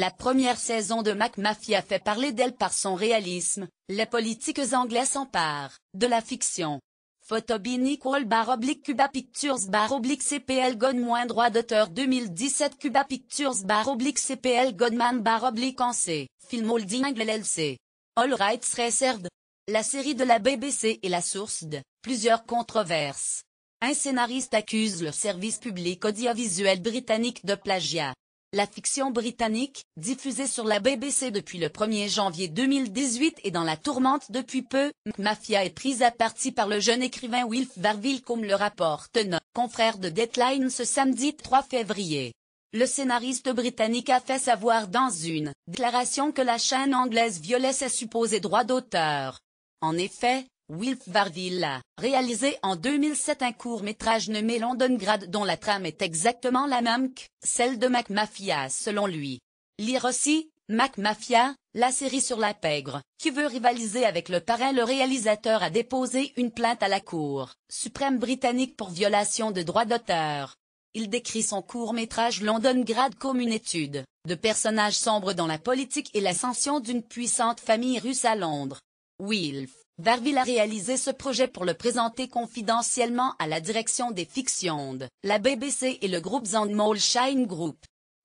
La première saison de Mac mafia fait parler d'elle par son réalisme, les politiques anglais s'emparent de la fiction. Photobin Wall bar oblique Cuba Pictures bar CPL God droit d'auteur 2017 Cuba Pictures bar CPL Godman bar oblique en C. Film Holding LLC. All rights reserved. La série de la BBC est la source de plusieurs controverses. Un scénariste accuse le service public audiovisuel britannique de plagiat la fiction britannique, diffusée sur la BBC depuis le 1er janvier 2018 et dans la tourmente depuis peu, Mafia est prise à partie par le jeune écrivain Wilf Varville comme le rapporte notre confrère de Deadline ce samedi 3 février. Le scénariste britannique a fait savoir dans une déclaration que la chaîne anglaise violait ses supposés droits d'auteur. En effet, Wilf Varville, réalisé en 2007 un court-métrage nommé «London Londongrad dont la trame est exactement la même que celle de Mac Mafia selon lui. Lire aussi, Mac Mafia, la série sur la pègre, qui veut rivaliser avec le parrain le réalisateur a déposé une plainte à la Cour suprême britannique pour violation de droits d'auteur. Il décrit son court-métrage «London Londongrad comme une étude de personnages sombres dans la politique et l'ascension d'une puissante famille russe à Londres. Wilf Varville a réalisé ce projet pour le présenter confidentiellement à la direction des fictions. la BBC et le groupe Zandmall Shine Group.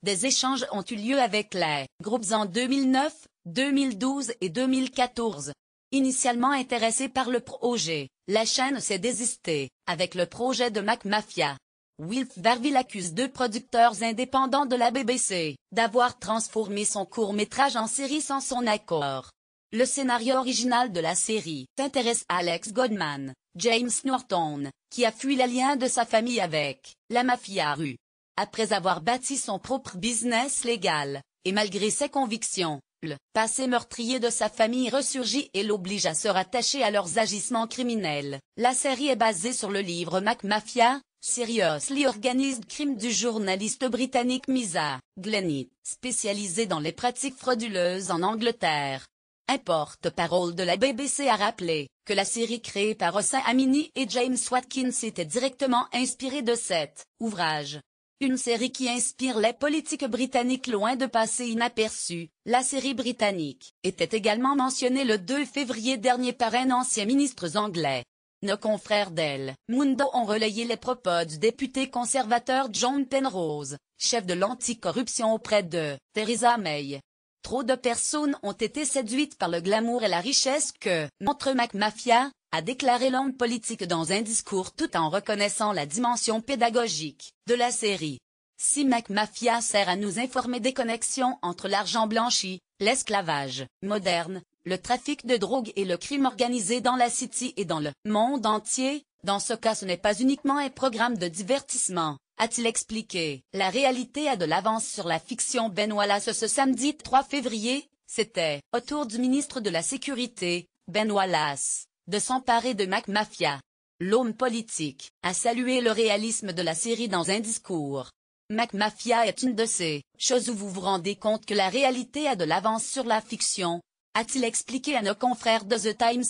Des échanges ont eu lieu avec les groupes en 2009, 2012 et 2014. Initialement intéressés par le projet, la chaîne s'est désistée, avec le projet de Mac Mafia. Wilf Varville accuse deux producteurs indépendants de la BBC d'avoir transformé son court-métrage en série sans son accord. Le scénario original de la série s'intéresse à Alex Godman, James Norton, qui a fui les liens de sa famille avec la mafia rue. Après avoir bâti son propre business légal, et malgré ses convictions, le passé meurtrier de sa famille ressurgit et l'oblige à se rattacher à leurs agissements criminels. La série est basée sur le livre Mac Mafia, Seriously Organized Crime du journaliste britannique Misa Glennie, spécialisé dans les pratiques frauduleuses en Angleterre. Un porte-parole de la BBC a rappelé que la série créée par Hossein Amini et James Watkins était directement inspirée de cet ouvrage. Une série qui inspire les politiques britanniques loin de passer inaperçue. La série britannique était également mentionnée le 2 février dernier par un ancien ministre anglais. Nos confrères d'elle. Mundo ont relayé les propos du député conservateur John Penrose, chef de l'anticorruption auprès de Theresa May, Trop de personnes ont été séduites par le glamour et la richesse que montre MacMafia, a déclaré l'homme politique dans un discours tout en reconnaissant la dimension pédagogique de la série. Si MacMafia sert à nous informer des connexions entre l'argent blanchi, l'esclavage moderne, le trafic de drogue et le crime organisé dans la City et dans le monde entier, dans ce cas ce n'est pas uniquement un programme de divertissement a-t-il expliqué. La réalité a de l'avance sur la fiction Ben Wallace ce samedi 3 février, c'était, autour du ministre de la Sécurité, Ben Wallace, de s'emparer de Mac Mafia. L'homme politique a salué le réalisme de la série dans un discours. Mac Mafia est une de ces choses où vous vous rendez compte que la réalité a de l'avance sur la fiction, a-t-il expliqué à nos confrères de The Times.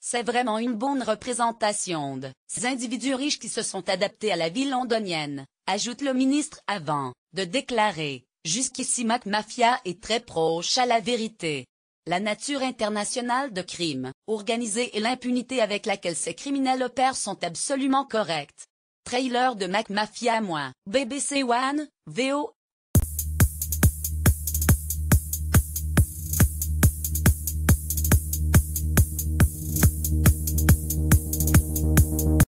C'est vraiment une bonne représentation de ces individus riches qui se sont adaptés à la vie londonienne, ajoute le ministre avant de déclarer Jusqu'ici Mac Mafia est très proche à la vérité. La nature internationale de crimes organisés et l'impunité avec laquelle ces criminels opèrent sont absolument correctes. Trailer de Mac Mafia moi, BBC One, VO